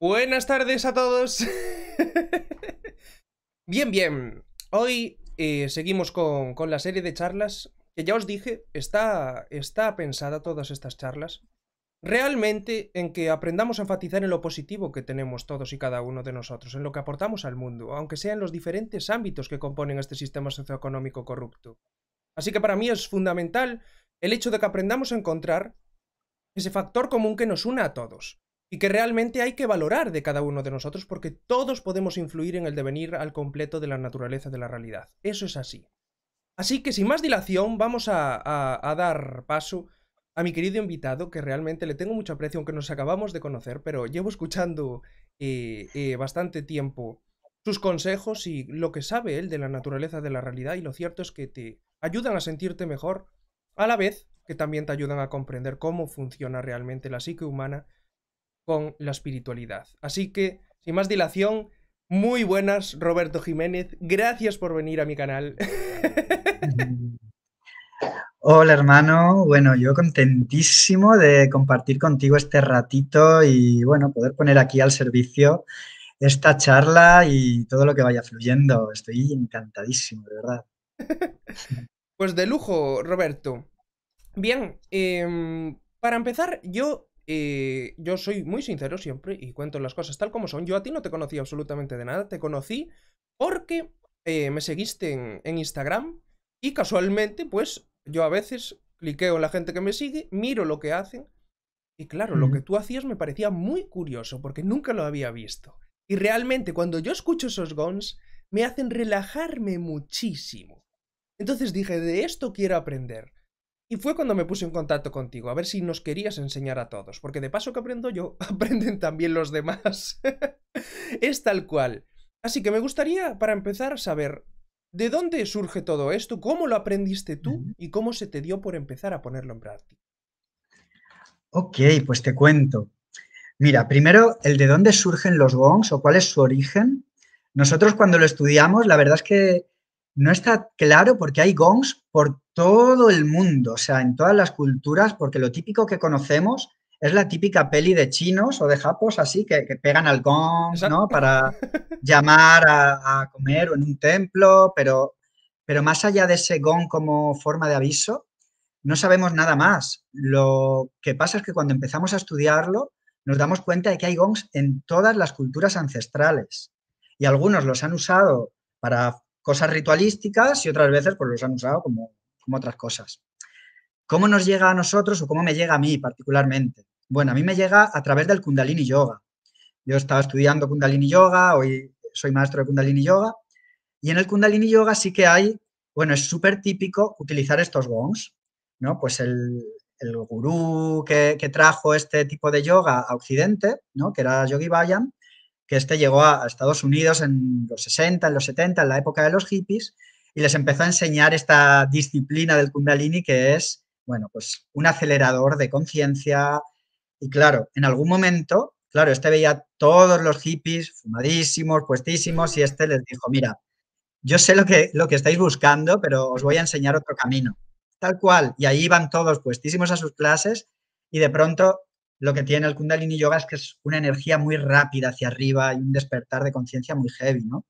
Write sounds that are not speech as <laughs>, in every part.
Buenas tardes a todos. <laughs> bien, bien. Hoy eh, seguimos con, la serie de charlas que ya os dije, está, está pensada todas estas charlas realmente en que aprendamos a enfatizar en lo positivo que tenemos todos y cada uno de nosotros, en lo que aportamos al mundo, aunque sea en los diferentes ámbitos que componen este sistema socioeconómico corrupto. Así que para mí es fundamental el hecho de que aprendamos a encontrar ese factor común que nos une a todos y que realmente hay que valorar de cada uno de nosotros porque todos podemos influir en el devenir al completo de la naturaleza de la realidad. Eso es así. Así que sin más dilación vamos a, dar paso a mi querido invitado que realmente le tengo mucho aprecio aunque nos acabamos de conocer, pero llevo escuchando eh, eh, bastante tiempo sus consejos y lo que sabe él de la naturaleza de la realidad y lo cierto es que te ayudan a sentirte mejor a la vez que también te ayudan a comprender cómo funciona realmente la psique humana con la espiritualidad. Así que, sin más dilación, muy buenas, Roberto Jiménez. Gracias por venir a mi canal. <laughs> Hola hermano, bueno, yo contentísimo de compartir contigo este ratito y bueno, poder poner aquí al servicio esta charla y todo lo que vaya fluyendo. Estoy encantadísimo, de verdad. <laughs> Pues de lujo, Roberto. Bien, em, para empezar, yo eh, yo soy muy sincero siempre y cuento las cosas tal como son. Yo a ti no te conocí absolutamente de nada, te conocí porque eh, me seguiste en, Instagram y casualmente, pues yo a veces cliqueo en la gente que me sigue, miro lo que hacen y claro, lo que tú hacías me parecía muy curioso porque nunca lo había visto. Y realmente cuando yo escucho esos guns me hacen relajarme muchísimo. Entonces dije, de esto quiero aprender. Y fue cuando me puse en contacto contigo, a ver si nos querías enseñar a todos, porque de paso que aprendo yo, <laughs> aprenden también los demás. <laughs> es tal cual. Así que me gustaría, para empezar, saber de dónde surge todo esto, cómo lo aprendiste tú y cómo se te dio por empezar a ponerlo en práctica. Ok, pues te cuento. Mira, primero, el de dónde surgen los gongs o cuál es su origen. Nosotros cuando lo estudiamos, la verdad es que no está claro porque hay gongs por todo el mundo, o sea, en todas las culturas, porque lo típico que conocemos es la típica peli de chinos o de japos así, que, que pegan al gong, ¿no? Para <laughs> llamar a, a, comer o en un templo, pero, pero más allá de ese gong como forma de aviso, no sabemos nada más. Lo que pasa es que cuando empezamos a estudiarlo, nos damos cuenta de que hay gongs en todas las culturas ancestrales. Y algunos los han usado para cosas ritualísticas y otras veces pues los han usado como, como otras cosas. ¿Cómo nos llega a nosotros o cómo me llega a mí particularmente? Bueno, a mí me llega a través del Kundalini Yoga. Yo estaba estudiando Kundalini Yoga, hoy soy maestro de Kundalini Yoga, y en el Kundalini Yoga sí que hay, bueno, es súper típico utilizar estos gongs, ¿no? Pues el, el gurú que, trajo este tipo de yoga a Occidente, ¿no? Que era Yogi Bayan, que este llegó a, Estados Unidos en los 60, en los 70, en la época de los hippies, y les empezó a enseñar esta disciplina del kundalini que es, bueno, pues un acelerador de conciencia. Y claro, en algún momento, claro, este veía todos los hippies fumadísimos, puestísimos, y este les dijo, mira, yo sé lo que, lo que estáis buscando, pero os voy a enseñar otro camino. Tal cual. Y ahí iban todos puestísimos a sus clases y de pronto lo que tiene el Kundalini Yoga es que es una energía muy rápida hacia arriba y un despertar de conciencia muy heavy, ¿no?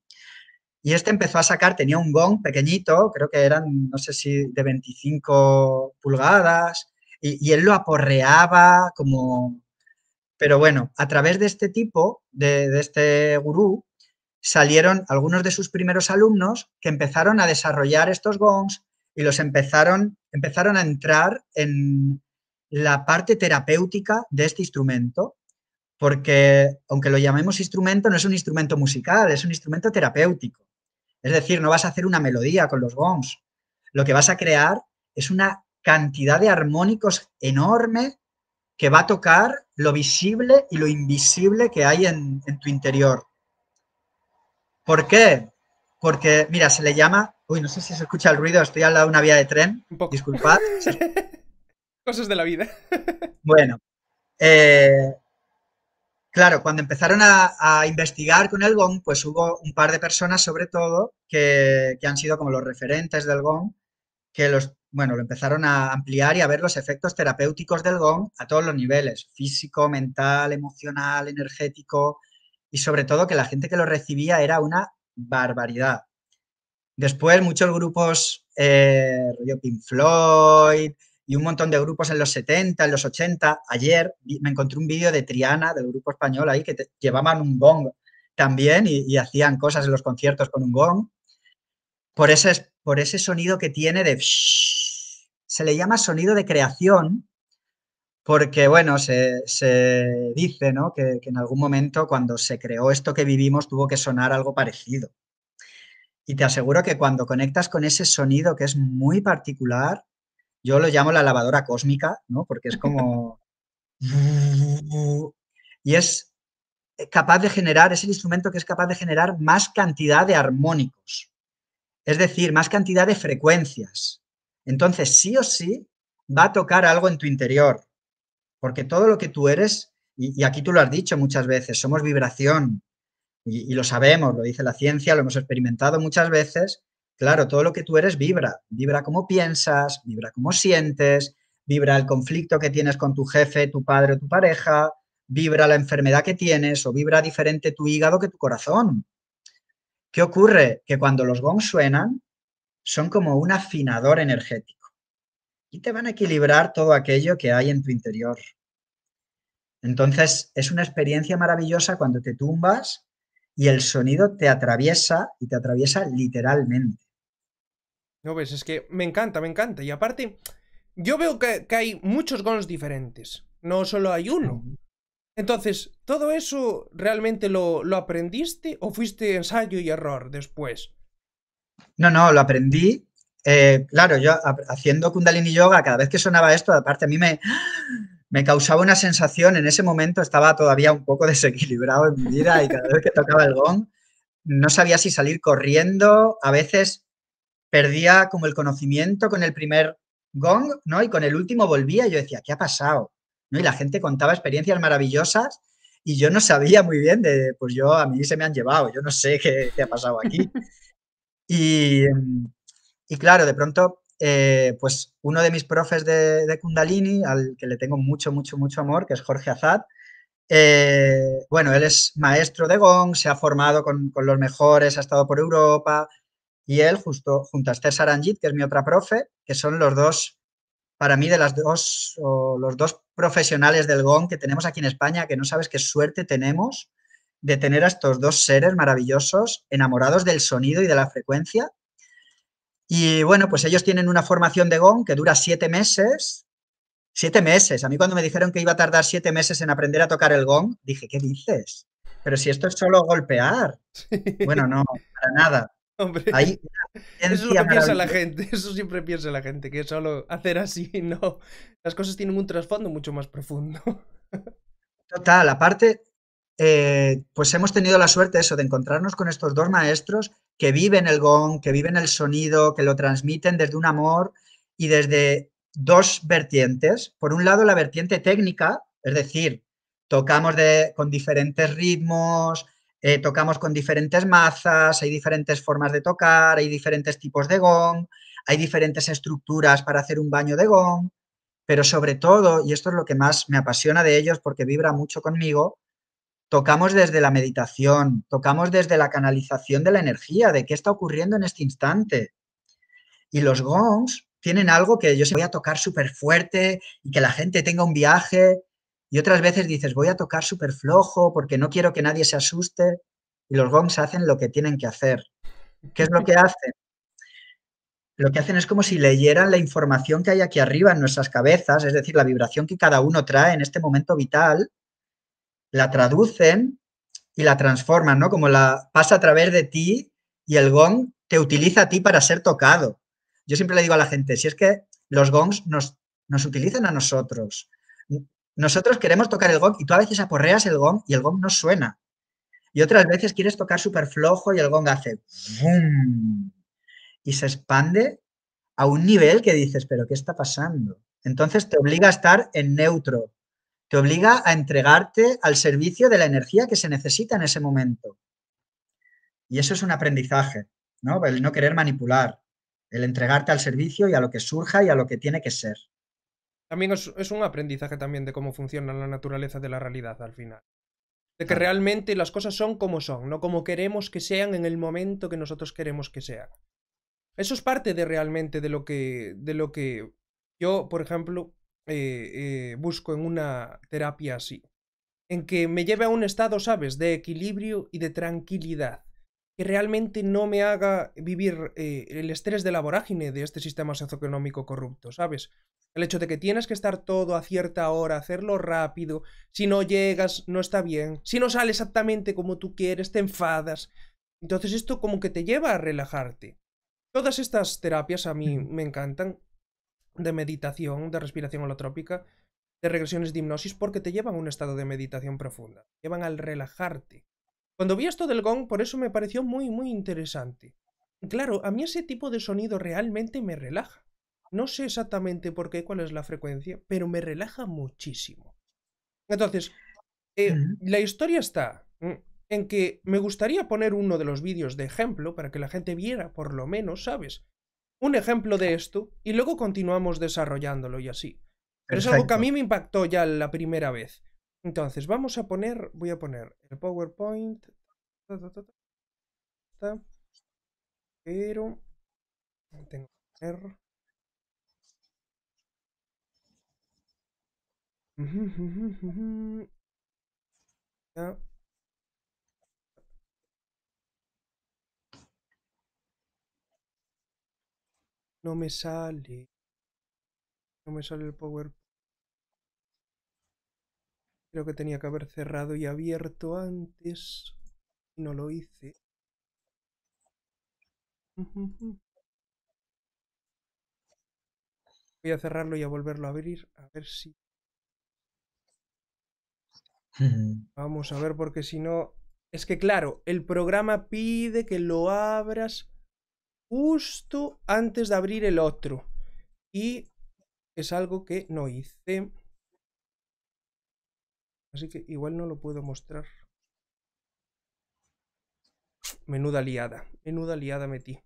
Y este empezó a sacar, tenía un gong pequeñito, creo que eran, no sé si de 25 pulgadas, y, él lo aporreaba como... Pero bueno, a través de este tipo, de, este gurú, salieron algunos de sus primeros alumnos que empezaron a desarrollar estos gongs y los empezaron, empezaron a entrar en, la parte terapéutica de este instrumento, porque aunque lo llamemos instrumento, no es un instrumento musical, es un instrumento terapéutico. Es decir, no vas a hacer una melodía con los gongs. Lo que vas a crear es una cantidad de armónicos enorme que va a tocar lo visible y lo invisible que hay en, tu interior. ¿Por qué? Porque, mira, se le llama... Uy, no sé si se escucha el ruido, estoy al lado de una vía de tren. Disculpad. <laughs> Cosas de la vida. <laughs> bueno, eh, claro, cuando empezaron a, investigar con el Gong, pues hubo un par de personas, sobre todo, que, han sido como los referentes del Gong, que los, bueno, lo empezaron a ampliar y a ver los efectos terapéuticos del Gong a todos los niveles, físico, mental, emocional, energético, y sobre todo que la gente que lo recibía era una barbaridad. Después muchos grupos, eh, Pink Floyd, y un montón de grupos en los 70, en los 80. Ayer me encontré un vídeo de Triana, del grupo español ahí, que llevaban un gong también y, hacían cosas en los conciertos con un gong. Por ese, por ese sonido que tiene de... se le llama sonido de creación porque, bueno, se, dice que en algún momento cuando se creó esto que vivimos tuvo que sonar algo parecido. Y te aseguro que cuando conectas con ese sonido que es muy particular, yo lo llamo la lavadora cósmica, Porque es <laughs> como... y es eh, capaz de generar, es el instrumento que es capaz de generar más cantidad de armónicos, es decir, más cantidad de frecuencias. Entonces, sí o sí, va a tocar algo en tu interior, porque todo lo que tú eres, y, aquí tú lo has dicho muchas veces, somos vibración, y, y, lo sabemos, lo dice la ciencia, lo hemos experimentado muchas veces, Claro, todo lo que tú eres vibra, vibra cómo piensas, vibra cómo sientes, vibra el conflicto que tienes con tu jefe, tu padre o tu pareja, vibra la enfermedad que tienes o vibra diferente tu hígado que tu corazón. ¿Qué ocurre? Que cuando los gongs suenan, son como un afinador energético y te van a equilibrar todo aquello que hay en tu interior. Entonces, es una experiencia maravillosa cuando te tumbas y el sonido te atraviesa y te atraviesa literalmente. No ves, es que me encanta, me encanta. Y aparte, yo veo que, hay muchos gongs diferentes. No solo hay uno. Entonces, ¿todo eso realmente lo, aprendiste o fuiste ensayo y error después? No, no, lo aprendí. Eh, claro, yo haciendo Kundalini Yoga, cada vez que sonaba esto, aparte a mí me, me causaba una sensación, en ese momento estaba todavía un poco <laughs> desequilibrado en mi vida y cada vez que tocaba el gong no sabía si salir corriendo, a veces perdía como el conocimiento con el primer gong, ¿no? Y con el último volvía y yo decía, ¿qué ha pasado? ¿No? Y la gente contaba experiencias maravillosas y yo no sabía muy bien de, pues yo, a mí se me han llevado, yo no sé qué, ha pasado aquí. <laughs> Y, claro, de pronto, eh, pues uno de mis profes de, Kundalini, al que le tengo mucho, mucho, mucho amor, que es Jorge Azad, eh, bueno, él es maestro de gong, se ha formado con, con los mejores, ha estado por Europa, y él justo junto a Esther Saranjit, que es mi otra profe, que son los dos, para mí, de las dos, los dos profesionales del gong que tenemos aquí en España, que no sabes qué suerte tenemos de tener a estos dos seres maravillosos, enamorados del sonido y de la frecuencia. Y bueno, pues ellos tienen una formación de gong que dura siete meses. Siete meses. A mí cuando me dijeron que iba a tardar siete meses en aprender a tocar el gong, dije, ¿qué dices? Pero si esto es solo golpear. Bueno, no, para nada. <laughs> Hombre, <laughs> eso piensa la gente, <laughs> eso siempre piensa la gente, que solo hacer así, no. Las cosas tienen un trasfondo mucho más profundo. Total, aparte, eh, pues hemos tenido la suerte eso, de encontrarnos con estos dos maestros que viven el gong, que viven el sonido, que lo transmiten desde un amor y desde dos vertientes. Por un lado, la vertiente técnica, es decir, tocamos de, con diferentes ritmos, eh, tocamos con diferentes mazas, hay diferentes formas de tocar, hay diferentes tipos de gong, hay diferentes estructuras para hacer un baño de gong, pero sobre todo, y esto es lo que más me apasiona de ellos porque vibra mucho conmigo, tocamos desde la meditación, tocamos desde la canalización de la energía, de qué está ocurriendo en este instante. Y los gongs tienen algo que yo se voy a tocar súper fuerte y que la gente tenga un viaje, y otras veces dices, voy a tocar súper flojo porque no quiero que nadie se asuste. Y los gongs hacen lo que tienen que hacer. ¿Qué es lo que hacen? Lo que hacen es como si leyeran la información que hay aquí arriba en nuestras cabezas, es decir, la vibración que cada uno trae en este momento vital, la traducen y la transforman, ¿no? Como la pasa a través de ti y el gong te utiliza a ti para ser tocado. Yo siempre le digo a la gente, si es que los gongs nos, nos utilizan a nosotros, nosotros queremos tocar el gong y tú a veces aporreas el gong y el gong no suena. Y otras veces quieres tocar súper flojo y el gong hace y se expande a un nivel que dices, pero ¿qué está pasando? Entonces te obliga a estar en neutro, te obliga a entregarte al servicio de la energía que se necesita en ese momento. Y eso es un aprendizaje, ¿no? El no querer manipular, el entregarte al servicio y a lo que surja y a lo que tiene que ser. También es, es un aprendizaje también de cómo funciona la naturaleza de la realidad al final. De que realmente las cosas son como son, no como queremos que sean en el momento que nosotros queremos que sean. Eso es parte de realmente de lo que, de lo que yo, por ejemplo, eh, eh, busco en una terapia así. En que me lleve a un estado, ¿sabes?, de equilibrio y de tranquilidad. Que realmente no me haga vivir eh, el estrés de la vorágine de este sistema socioeconómico corrupto, ¿sabes? El hecho de que tienes que estar todo a cierta hora, hacerlo rápido, si no llegas no está bien, si no sale exactamente como tú quieres, te enfadas. Entonces esto como que te lleva a relajarte. Todas estas terapias a mí me encantan, de meditación, de respiración holotrópica, de regresiones de hipnosis, porque te llevan a un estado de meditación profunda, llevan al relajarte. Cuando vi esto del gong, por eso me pareció muy, muy interesante. Claro, a mí ese tipo de sonido realmente me relaja. No sé exactamente por qué, cuál es la frecuencia, pero me relaja muchísimo. Entonces, eh, la historia está mm, en que me gustaría poner uno de los vídeos de ejemplo para que la gente viera, por lo menos, ¿sabes? Un ejemplo de esto y luego continuamos desarrollándolo y así. Pero es algo que a mí me impactó ya la primera vez. Entonces, vamos a poner, voy a poner el PowerPoint. Pero tengo que poner No me sale. No me sale el power. Creo que tenía que haber cerrado y abierto antes. Y no lo hice. Voy a cerrarlo y a volverlo a abrir. A ver si Vamos a ver, porque si no. Es que, claro, el programa pide que lo abras justo antes de abrir el otro. Y es algo que no hice. Así que igual no lo puedo mostrar. Menuda liada, menuda liada metí.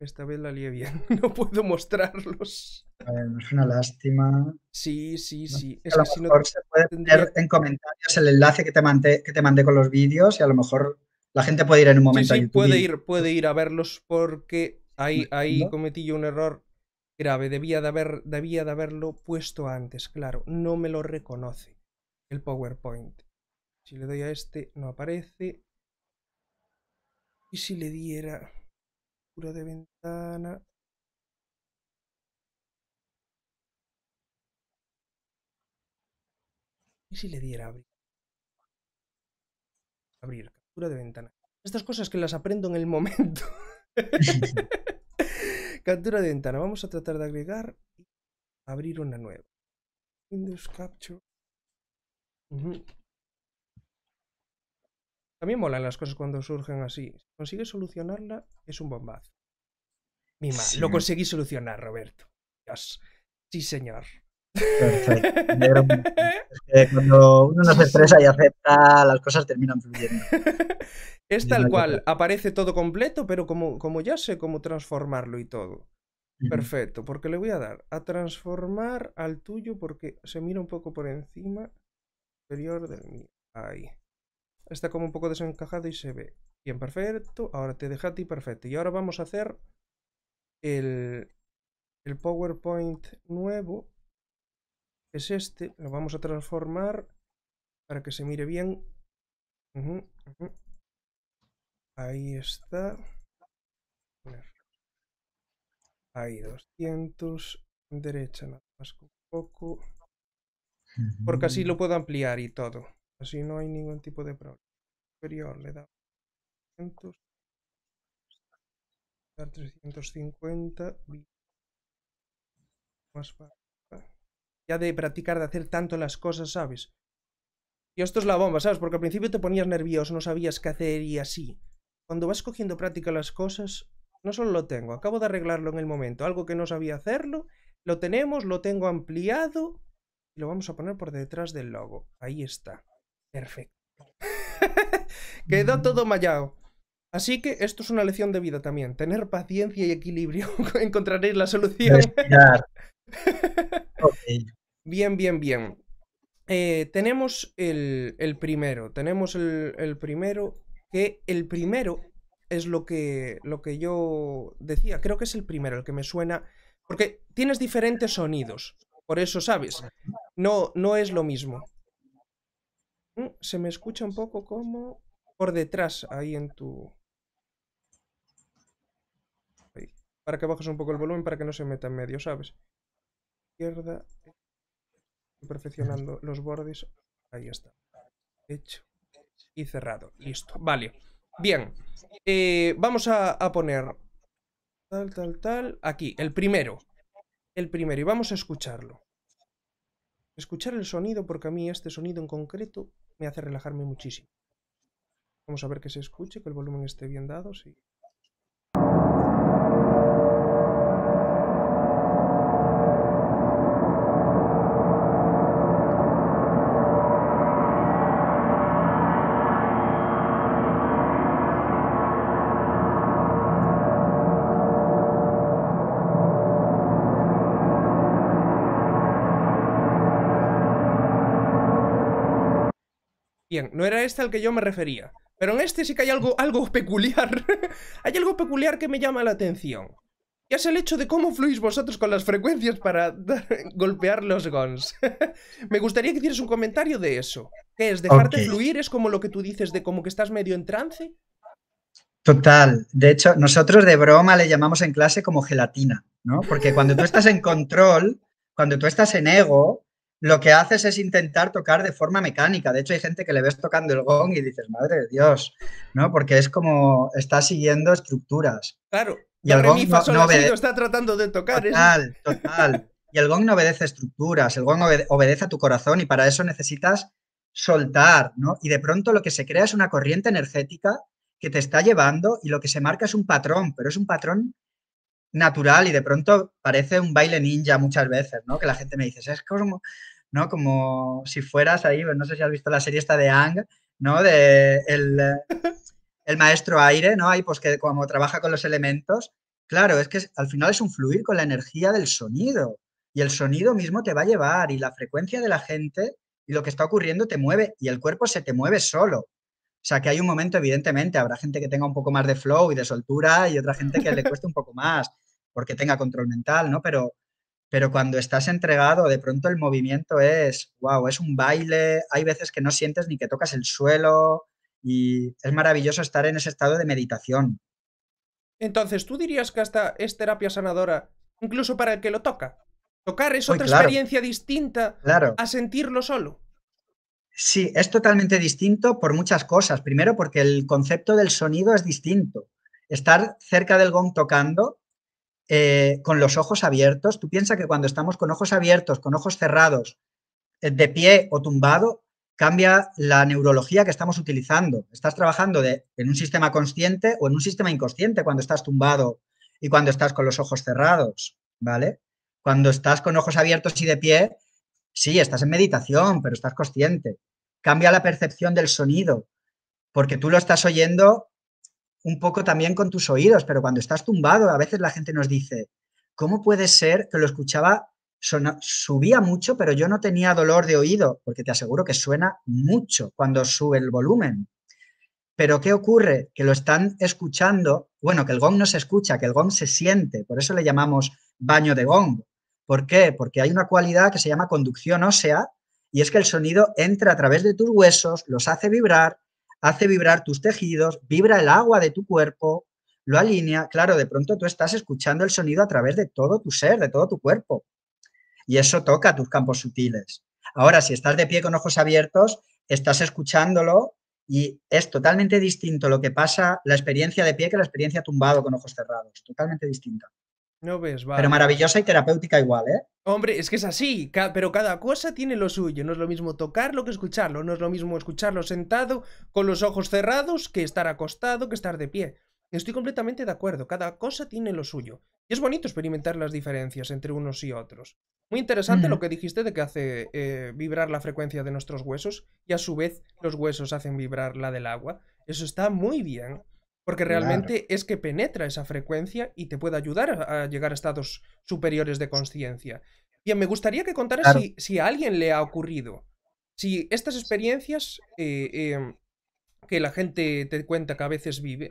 Esta vez la lié bien, <laughs> no puedo mostrarlos. es una lástima. Sí, sí, sí. se puede tener en comentarios el enlace que te, mandé, que te mandé con los vídeos y a lo mejor la gente puede ir en un momento sí, puede ir, puede ir a verlos porque ahí, ahí cometí yo un error grave. Debía de, haber, debía de haberlo puesto antes, claro. No me lo reconoce el PowerPoint. Si le doy a este, no aparece. Y si le diera de ventana ¿Y si le diera abrir? Abrir, captura de ventana. Estas cosas que las aprendo en el momento. <laughs> captura de ventana. Vamos a tratar de agregar y abrir una nueva. Windows Capture. También molan las cosas cuando surgen así. Si consigues solucionarla, es un bombazo. Mima, lo conseguí solucionar, Roberto. Sí, señor. Perfecto. <laughs> Es cuando uno no se estresa y acepta, las cosas terminan fluyendo. <laughs> Es tal cual, aparece todo completo, pero como, como ya sé cómo transformarlo y todo. Perfecto, porque le voy a dar a transformar al tuyo porque se mira un poco por encima, superior del mío. Ahí está como un poco desencajado y se ve. Bien, perfecto. Ahora te deja ti perfecto. Y ahora vamos a hacer el, el PowerPoint nuevo. Es este. Lo vamos a transformar para que se mire bien. Ahí está. Ahí, 200. Derecha, nada más poco. Porque así lo puedo ampliar y todo. Así no hay ningún tipo de problema. Superior le da 350 más Ya de practicar, de hacer tanto las cosas, ¿sabes? Y esto es la bomba, ¿sabes? Porque al principio te ponías nervioso, no sabías qué hacer y así. Cuando vas cogiendo práctica las cosas, no solo lo tengo, acabo de arreglarlo en el momento. Algo que no sabía hacerlo, lo tenemos, lo tengo ampliado y lo vamos a poner por detrás del logo. Ahí está. Perfecto. <laughs> Quedó mm. todo mallado. Así que esto es una lección de vida también. Tener paciencia y equilibrio. <laughs> Encontraréis la solución. <laughs> Bien, bien, bien. Eh, tenemos el, primero. Tenemos el, primero. Que el primero es lo que, lo que yo decía. Creo que es el primero, el que me suena. Porque tienes diferentes sonidos. Por eso, ¿sabes? No, no es lo mismo. Se me escucha un poco como por detrás, ahí en tu... Para que bajes un poco el volumen, para que no se meta en medio, ¿sabes? Izquierda. Perfeccionando los bordes. Ahí está. Hecho. Y cerrado. Listo. Vale. Bien. Eh, vamos a poner... Tal, tal, tal. Aquí, el primero. El primero. Y vamos a escucharlo. Escuchar el sonido, porque a mí este sonido en concreto me hace relajarme muchísimo. Vamos a ver que se escuche, que el volumen esté bien dado, sí. no era este al que yo me refería. Pero en este sí que hay algo, algo <laughs> peculiar. hay algo peculiar que me llama la atención. Y es el hecho de cómo fluís vosotros con las frecuencias para <laughs> golpear los guns. <laughs> me gustaría que hicieras un comentario de eso. ¿Qué es? ¿Dejarte fluir? ¿Es como lo que tú dices de como que estás medio en trance? Total. De hecho, nosotros de broma le llamamos en clase como gelatina, ¿no? Porque cuando tú estás en control, cuando tú estás en ego, lo que haces es intentar tocar de forma mecánica. De hecho, hay gente que le ves tocando el gong y dices, madre de Dios, ¿no? Porque es como, está siguiendo estructuras. Claro. Y el gong no, obedece. está tratando de tocar. ¿eh? Total, total. Y el gong no obedece estructuras, el gong obedece a tu corazón y para eso necesitas soltar, ¿no? Y de pronto lo que se crea es una corriente energética que te está llevando y lo que se marca es un patrón, pero es un patrón natural y de pronto parece un baile ninja muchas veces, ¿no? Que la gente me dice, es como, ¿no? Como si fueras ahí, no sé si has visto la serie esta de Ang, ¿no? De el, maestro aire, ¿no? Ahí pues que como trabaja con los elementos, claro, es que al final es un fluir con la energía del sonido y el sonido mismo te va a llevar y la frecuencia de la gente y lo que está ocurriendo te mueve y el cuerpo se te mueve solo. O sea, que hay un momento, evidentemente, habrá gente que tenga un poco más de flow y de soltura y otra gente que le cueste un poco más porque tenga control mental, ¿no? Pero pero cuando estás entregado, de pronto el movimiento es, wow, es un baile, hay veces que no sientes ni que tocas el suelo y es maravilloso estar en ese estado de meditación. Entonces, ¿tú dirías que hasta es terapia sanadora, incluso para el que lo toca? Tocar es otra experiencia distinta a sentirlo solo. Sí, es totalmente distinto por muchas cosas. Primero, porque el concepto del sonido es distinto. Estar cerca del gong tocando eh, con los ojos abiertos. Tú piensas que cuando estamos con ojos abiertos, con ojos cerrados, eh, de pie o tumbado, cambia la neurología que estamos utilizando. Estás trabajando de, en un sistema consciente o en un sistema inconsciente cuando estás tumbado y cuando estás con los ojos cerrados, ¿vale? Cuando estás con ojos abiertos y de pie, sí, estás en meditación, pero estás consciente. Cambia la percepción del sonido, porque tú lo estás oyendo un poco también con tus oídos, pero cuando estás tumbado, a veces la gente nos dice, ¿cómo puede ser que lo escuchaba, subía mucho, pero yo no tenía dolor de oído? Porque te aseguro que suena mucho cuando sube el volumen. Pero ¿qué ocurre? Que lo están escuchando, bueno, que el gong no se escucha, que el gong se siente, por eso le llamamos baño de gong. ¿Por qué? Porque hay una cualidad que se llama conducción ósea y es que el sonido entra a través de tus huesos, los hace vibrar hace vibrar tus tejidos, vibra el agua de tu cuerpo, lo alinea, claro, de pronto tú estás escuchando el sonido a través de todo tu ser, de todo tu cuerpo. Y eso toca tus campos sutiles. Ahora, si estás de pie con ojos abiertos, estás escuchándolo y es totalmente distinto lo que pasa, la experiencia de pie que la experiencia tumbado con ojos cerrados, totalmente distinta. No ves, Pero maravillosa y terapéutica igual, ¿eh? Hombre, es que es así, pero cada cosa tiene lo suyo. No es lo mismo tocarlo que escucharlo. No es lo mismo escucharlo sentado, con los ojos cerrados, que estar acostado, que estar de pie. Estoy completamente de acuerdo. Cada cosa tiene lo suyo. Y es bonito experimentar las diferencias entre unos y otros. Muy interesante lo mm. que dijiste de que hace eh, vibrar la frecuencia de nuestros huesos y a su vez los huesos hacen vibrar la del agua. Eso está muy bien. Porque realmente es que penetra esa frecuencia y te puede ayudar a llegar a estados superiores de conciencia. Bien, me gustaría que contaras si, a alguien le ha ocurrido. Si estas experiencias eh, em, que la gente te cuenta que a veces vive,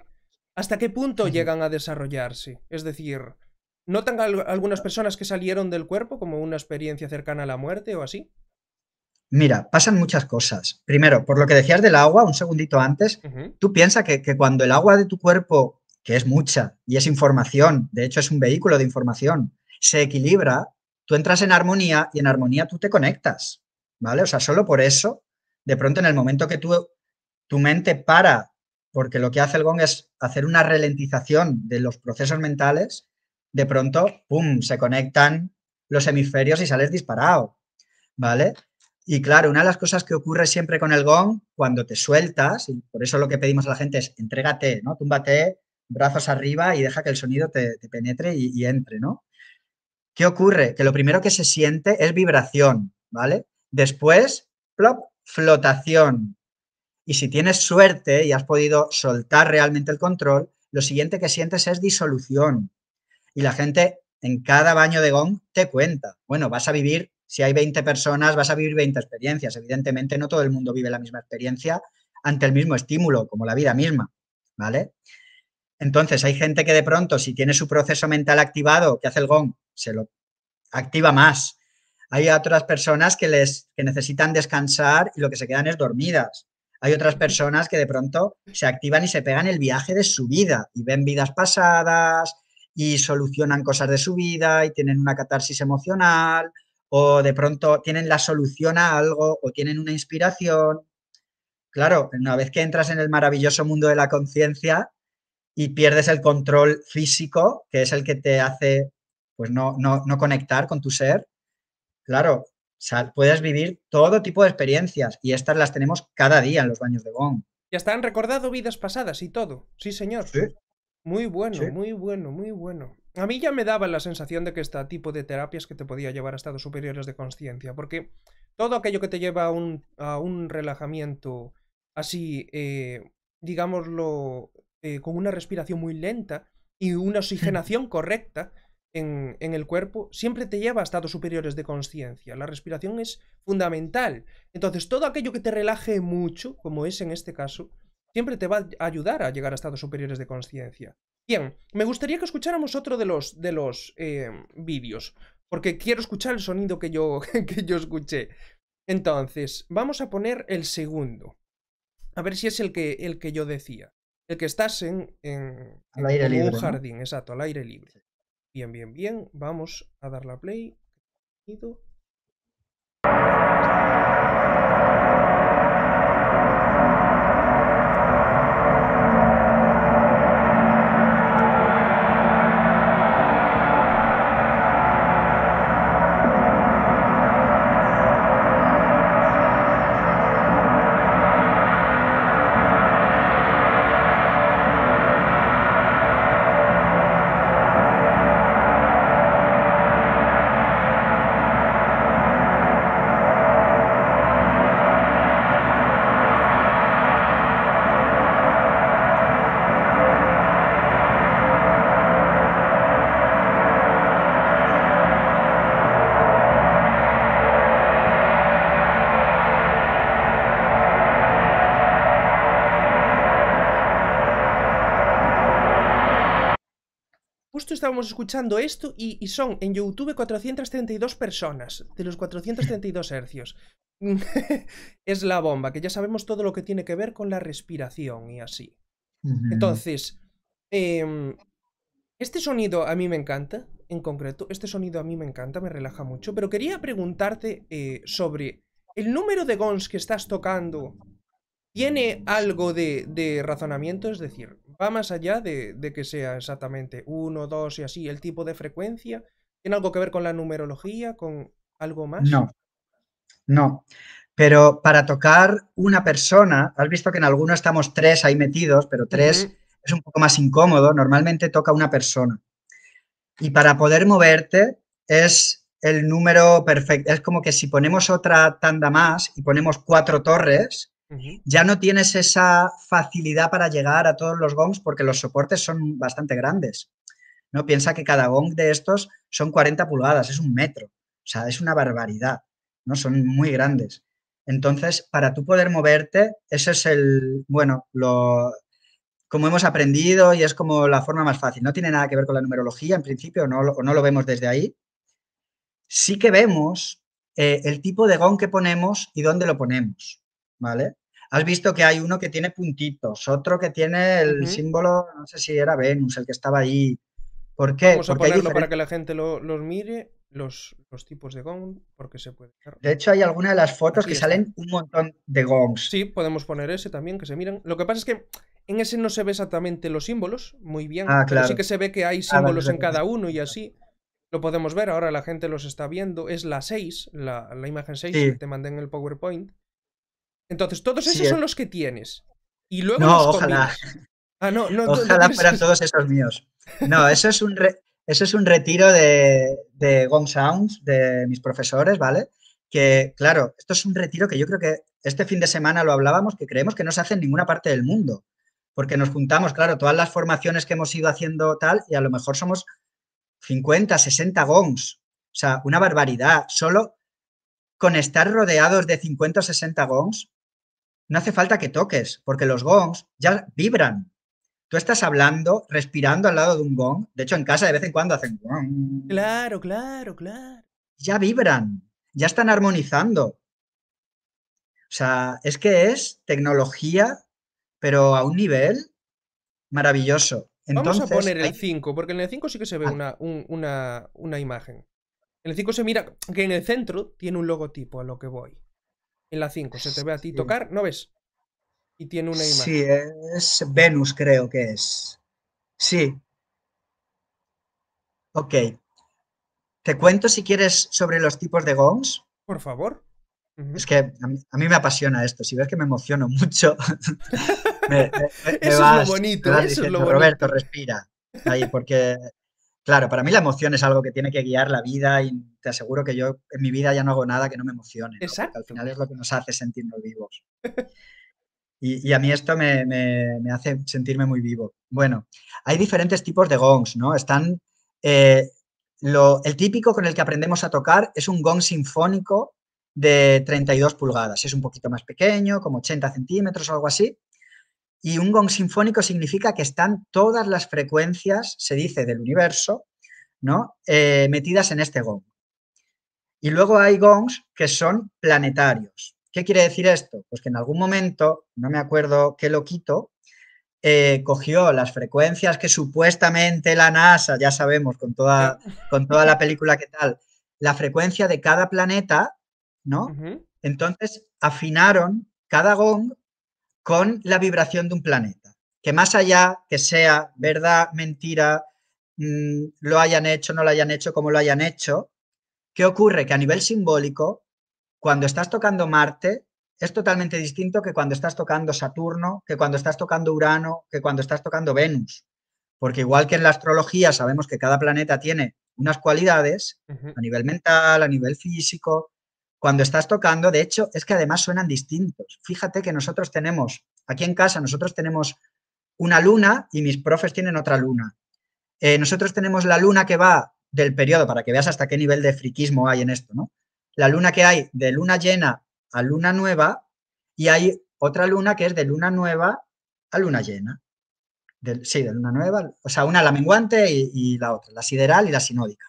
¿hasta qué punto llegan a desarrollarse? Es decir, ¿notan algunas personas que salieron del cuerpo como una experiencia cercana a la muerte o así? Mira, pasan muchas cosas. Primero, por lo que decías del agua, un segundito antes, tú piensas que, que, cuando el agua de tu cuerpo, que es mucha y es información, de hecho es un vehículo de información, se equilibra, tú entras en armonía y en armonía tú te conectas, ¿vale? O sea, solo por eso, de pronto en el momento que tú, tu mente para, porque lo que hace el gong es hacer una ralentización de los procesos mentales, de pronto, ¡pum!, se conectan los hemisferios y sales disparado, ¿vale? Y claro, una de las cosas que ocurre siempre con el gong, cuando te sueltas, y por eso lo que pedimos a la gente es entrégate, ¿no? Túmbate, brazos arriba y deja que el sonido te, penetre y, y, entre, ¿no? ¿Qué ocurre? Que lo primero que se siente es vibración, ¿vale? Después, plop, flotación. Y si tienes suerte y has podido soltar realmente el control, lo siguiente que sientes es disolución. Y la gente en cada baño de gong te cuenta, bueno, vas a vivir si hay 20 personas, vas a vivir 20 experiencias. Evidentemente, no todo el mundo vive la misma experiencia ante el mismo estímulo, como la vida misma, ¿vale? Entonces, hay gente que de pronto, si tiene su proceso mental activado, que hace el gong, se lo activa más. Hay otras personas que, les, que necesitan descansar y lo que se quedan es dormidas. Hay otras personas que de pronto se activan y se pegan el viaje de su vida y ven vidas pasadas y solucionan cosas de su vida y tienen una catarsis emocional o de pronto tienen la solución a algo o tienen una inspiración. Claro, una vez que entras en el maravilloso mundo de la conciencia y pierdes el control físico, que es el que te hace pues no, no, no conectar con tu ser, claro, puedes vivir todo tipo de experiencias y estas las tenemos cada día en los baños de Gong. Y hasta han recordado vidas pasadas y todo. Sí, señor. Sí. Muy bueno, muy bueno, muy bueno a mí ya me daba la sensación de que este tipo de terapias que te podía llevar a estados superiores de conciencia, porque todo aquello que te lleva a un, relajamiento así, eh, digámoslo, eh, con una respiración muy lenta y una oxigenación correcta en, en el cuerpo, siempre te lleva a estados superiores de conciencia. La respiración es fundamental. Entonces, todo aquello que te relaje mucho, como es en este caso, siempre te va a ayudar a llegar a estados superiores de conciencia. Bien, me gustaría que escucháramos otro de los, de los eh, vídeos, porque quiero escuchar el sonido que yo, <laughs> que yo escuché. Entonces, vamos a poner el segundo. A ver si es el que, el que yo decía. El que estás en, en, aire un jardín, exacto, al aire libre. Bien, bien, bien. Vamos a dar la play. estábamos escuchando esto y, son en YouTube 432 personas de los 432 hercios. <laughs> es la bomba, que ya sabemos todo lo que tiene que ver con la respiración y así. Entonces, em, este sonido a mí me encanta, en concreto, este sonido a mí me encanta, me relaja mucho, pero quería preguntarte eh, sobre el número de gons que estás tocando tiene algo de, razonamiento, es decir, va más allá de, que sea exactamente uno dos y así, el tipo de frecuencia. ¿Tiene algo que ver con la numerología, con algo más? No, no. Pero para tocar una persona, has visto que en algunos estamos tres ahí metidos, pero tres es un poco más incómodo, normalmente toca una persona. Y para poder moverte es el número perfecto, es como que si ponemos otra tanda más y ponemos cuatro torres, ya no tienes esa facilidad para llegar a todos los gongs porque los soportes son bastante grandes. ¿no? Piensa que cada gong de estos son 40 pulgadas, es un metro. O sea, es una barbaridad. ¿no? Son muy grandes. Entonces, para tú poder moverte, eso es el, bueno, lo, como hemos aprendido y es como la forma más fácil. No tiene nada que ver con la numerología, en principio, no, o no lo vemos desde ahí. Sí que vemos eh, el tipo de gong que ponemos y dónde lo ponemos. ¿vale? Has visto que hay uno que tiene puntitos, otro que tiene el símbolo, no sé si era Venus, el que estaba ahí. ¿Por qué? Vamos porque a ponerlo para que la gente los mire, los, los, tipos de gong, porque se puede. De hecho, hay algunas de las pues fotos que salen un montón de gongs. Sí, podemos poner ese también, que se miran. Lo que pasa es que en ese no se ve exactamente los símbolos, muy bien. Ah, claro. sí que se ve que hay ah, símbolos en cada uno y así. Lo podemos ver, ahora la gente los está viendo. Es la 6, la, la imagen 6 que te mandé en el PowerPoint. Entonces, todos esos son los que tienes. Y luego no, ah, ojalá. no, ojalá fueran todos esos míos. No, eso es un, eso es un retiro de, de Gong Sounds, de mis profesores, ¿vale? Que, claro, esto es un retiro que yo creo que este fin de semana lo hablábamos, que creemos que no se hace en ninguna parte del mundo. Porque nos juntamos, claro, todas las formaciones que hemos ido haciendo tal, y a lo mejor somos 50, 60 gongs. O sea, una barbaridad. Solo con estar rodeados de 50 o 60 gongs, no hace falta que toques, porque los gongs ya vibran. Tú estás hablando, respirando al lado de un gong. De hecho, en casa de vez en cuando hacen gong. Claro, claro, claro. Ya vibran, ya están armonizando. O sea, es que es tecnología, pero a un nivel maravilloso. Entonces, Vamos a poner el 5, porque en el 5 sí que se ve ah. una, una imagen. En el 5 se mira que en el centro tiene un logotipo a lo que voy en la 5. Se te ve a ti tocar, ¿no ves? Y tiene una imagen. Sí, es Venus, creo que es. Sí. Ok. ¿Te cuento si quieres sobre los tipos de gongs? Por favor. Es que a mí, me apasiona esto. Si ves que me emociono mucho, eso es lo bonito. Eso es lo bonito. Roberto, respira. Ahí, porque Claro, para mí la emoción es algo que tiene que guiar la vida y te aseguro que yo en mi vida ya no hago nada que no me emocione. Exacto. Al final es lo que nos hace sentirnos vivos. Y, a mí esto me, hace sentirme muy vivo. Bueno, hay diferentes tipos de gongs, ¿no? Están. Eh, el típico con el que aprendemos a tocar es un gong sinfónico de 32 pulgadas. Es un poquito más pequeño, como 80 centímetros o algo así. Y un gong sinfónico significa que están todas las frecuencias, se dice, del universo, ¿no? Eh, metidas en este gong. Y luego hay gongs que son planetarios. ¿Qué quiere decir esto? Pues que en algún momento, no me acuerdo qué lo quito, eh, cogió las frecuencias que supuestamente la NASA, ya sabemos con toda, con toda la película que tal, la frecuencia de cada planeta, ¿no? Entonces afinaron cada gong con la vibración de un planeta. Que más allá que sea verdad, mentira, mm, lo hayan hecho, no lo hayan hecho, como lo hayan hecho, ¿qué ocurre? Que a nivel simbólico, cuando estás tocando Marte, es totalmente distinto que cuando estás tocando Saturno, que cuando estás tocando Urano, que cuando estás tocando Venus. Porque igual que en la astrología sabemos que cada planeta tiene unas cualidades a nivel mental, a nivel físico, cuando estás tocando, de hecho, es que además suenan distintos. Fíjate que nosotros tenemos, aquí en casa, nosotros tenemos una luna y mis profes tienen otra luna. Eh, nosotros tenemos la luna que va del periodo, para que veas hasta qué nivel de friquismo hay en esto, ¿no? La luna que hay de luna llena a luna nueva y hay otra luna que es de luna nueva a luna llena. sí, de luna nueva, o sea, una la menguante y, y la otra, la sideral y la sinódica.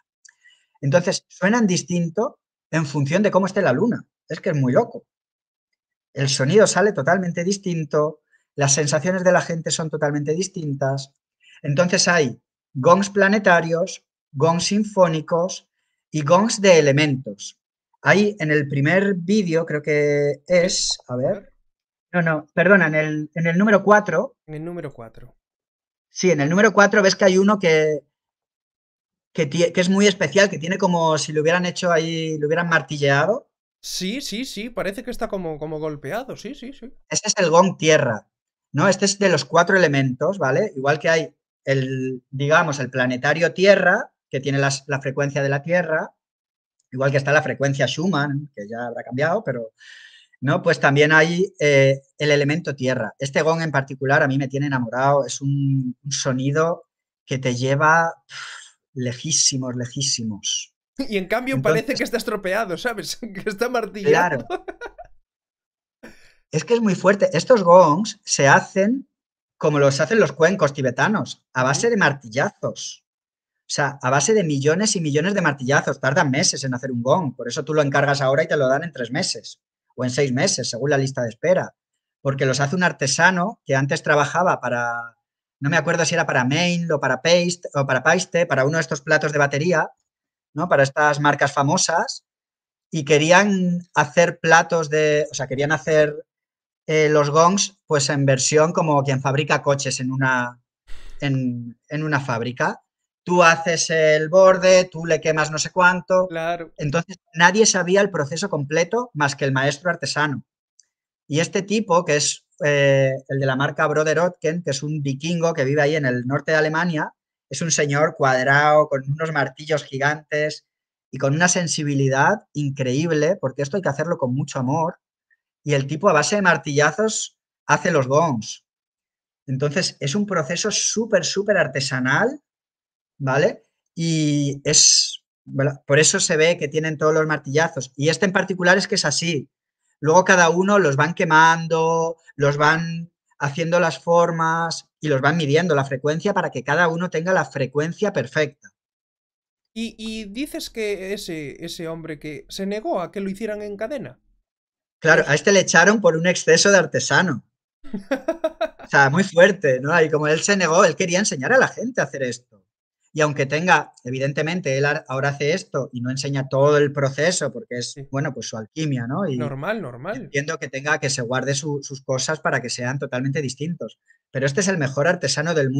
Entonces, suenan distinto en función de cómo esté la luna. Es que es muy loco. El sonido sale totalmente distinto, las sensaciones de la gente son totalmente distintas. Entonces hay gongs planetarios, gongs sinfónicos y gongs de elementos. Ahí en el primer vídeo creo que es, a ver, no, no, perdona, en el, en el número 4. En el número 4. Sí, en el número 4 ves que hay uno que, que, es muy especial, que tiene como si lo hubieran hecho ahí, lo hubieran martilleado. Sí, sí, sí, parece que está como, como golpeado, sí, sí, sí. Ese es el gong tierra, ¿no? Este es de los cuatro elementos, ¿vale? Igual que hay el, digamos, el planetario tierra, que tiene la frecuencia de la tierra, igual que está la frecuencia Schumann, que ya habrá cambiado, pero... ¿no? Pues también hay eh, el elemento tierra. Este gong en particular a mí me tiene enamorado, es un, sonido que te lleva lejísimos, lejísimos. Y en cambio parece que está estropeado, ¿sabes? <laughs> Que está martillado. Claro. Es que es muy fuerte. Estos gongs se hacen como los hacen los cuencos tibetanos, a base de martillazos. O sea, a base de millones y millones de martillazos. Tardan meses en hacer un gong. Por eso tú lo encargas ahora y te lo dan en tres meses o en seis meses, según la lista de espera. Porque los hace un artesano que antes trabajaba para no me acuerdo si era para Main o para Paste o para Paiste, para uno de estos platos de batería, ¿no? Para estas marcas famosas y querían hacer platos de, o sea, querían hacer eh, los gongs pues en versión como quien fabrica coches en una, en, en una fábrica. Tú haces el borde, tú le quemas no sé cuánto. Claro. Entonces nadie sabía el proceso completo más que el maestro artesano. Y este tipo, que es eh, el de la marca Brother Otken, que es un vikingo que vive ahí en el norte de Alemania. Es un señor cuadrado, con unos martillos gigantes y con una sensibilidad increíble, porque esto hay que hacerlo con mucho amor. Y el tipo a base de martillazos hace los gongs. Entonces es un proceso súper, súper artesanal, ¿vale? Y es, por eso se ve que tienen todos los martillazos. Y este en particular es que es así. Luego cada uno los van quemando, los van haciendo las formas y los van midiendo la frecuencia para que cada uno tenga la frecuencia perfecta. ¿Y, dices que ese, ese hombre que se negó a que lo hicieran en cadena? Claro, a este le echaron por un exceso de artesano. <laughs> O sea, muy fuerte, ¿no? Y como él se negó, él quería enseñar a la gente a hacer esto. Y aunque tenga, evidentemente, él ahora hace esto y no enseña todo el proceso porque es, bueno, pues su alquimia, ¿no? Y normal, normal. Entiendo que tenga que se guarde sus cosas para que sean totalmente distintos. Pero este es el mejor artesano del mundo.